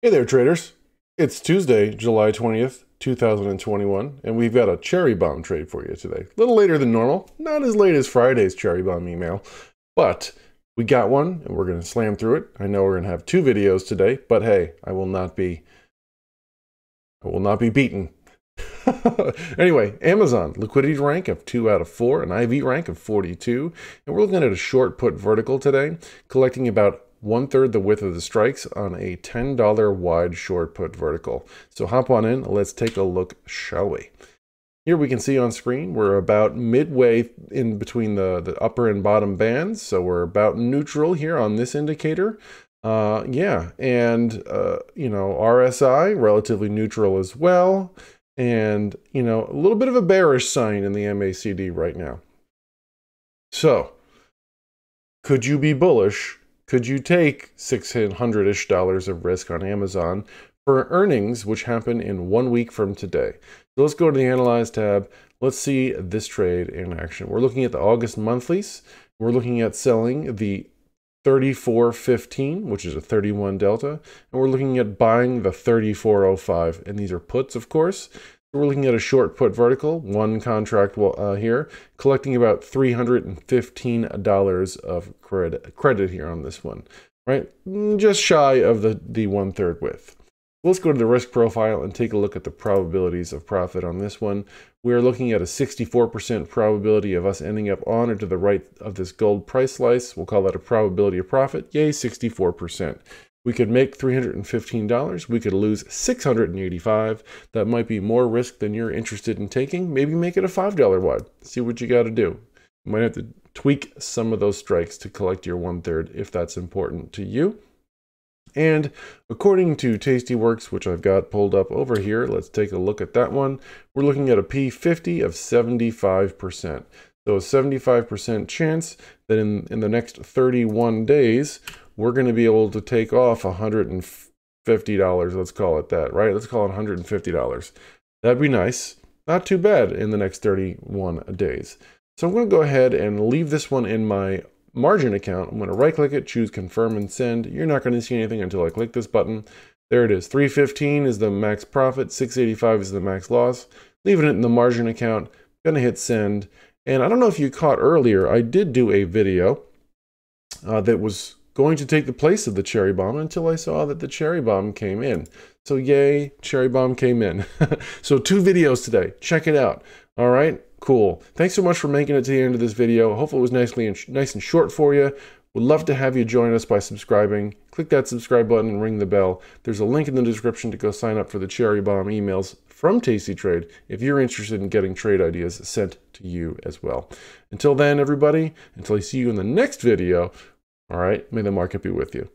Hey there, traders. It's Tuesday, July 20th, 2021, and we've got a cherry bomb trade for you today. A little later than normal, not as late as Friday's cherry bomb email, but we got one and we're going to slam through it. I know we're going to have two videos today, but hey, I will not be I will not be beaten. anyway, Amazon liquidity rank of 2 out of 4, an IV rank of 42, and we're looking at a short put vertical today, collecting about one third the width of the strikes on a $10 wide short put vertical. So hop on in, let's take a look, shall we? Here we can see on screen, we're about midway in between the, the upper and bottom bands. So we're about neutral here on this indicator. Uh, yeah, and, uh, you know, RSI, relatively neutral as well. And, you know, a little bit of a bearish sign in the MACD right now. So, could you be bullish could you take 600 ish dollars of risk on Amazon for earnings, which happen in one week from today? So let's go to the Analyze tab. Let's see this trade in action. We're looking at the August monthlies. We're looking at selling the 34.15, which is a 31 delta, and we're looking at buying the 34.05, and these are puts, of course. We're looking at a short put vertical, one contract uh, here, collecting about $315 of credit, credit here on this one, right? Mm, just shy of the, the one third width. Let's go to the risk profile and take a look at the probabilities of profit on this one. We're looking at a 64% probability of us ending up on or to the right of this gold price slice. We'll call that a probability of profit. Yay, 64%. We could make $315. We could lose $685. That might be more risk than you're interested in taking. Maybe make it a $5 wide. See what you got to do. You might have to tweak some of those strikes to collect your one third if that's important to you. And according to Tastyworks, which I've got pulled up over here, let's take a look at that one. We're looking at a P50 of 75%. So a 75% chance that in, in the next 31 days, we're going to be able to take off $150, let's call it that, right? Let's call it $150. That'd be nice. Not too bad in the next 31 days. So I'm going to go ahead and leave this one in my margin account. I'm going to right click it, choose confirm and send. You're not going to see anything until I click this button. There it is. 315 is the max profit. 685 is the max loss. Leaving it in the margin account. Going to hit send. And I don't know if you caught earlier, I did do a video uh, that was going to take the place of the cherry bomb until I saw that the cherry bomb came in. So yay, cherry bomb came in. so two videos today. Check it out. All right, cool. Thanks so much for making it to the end of this video. Hopefully it was nicely and nice and short for you. Would love to have you join us by subscribing. Click that subscribe button and ring the bell. There's a link in the description to go sign up for the cherry bomb emails from Tasty Trade if you're interested in getting trade ideas sent to you as well. Until then, everybody, until I see you in the next video, all right, may the market be with you.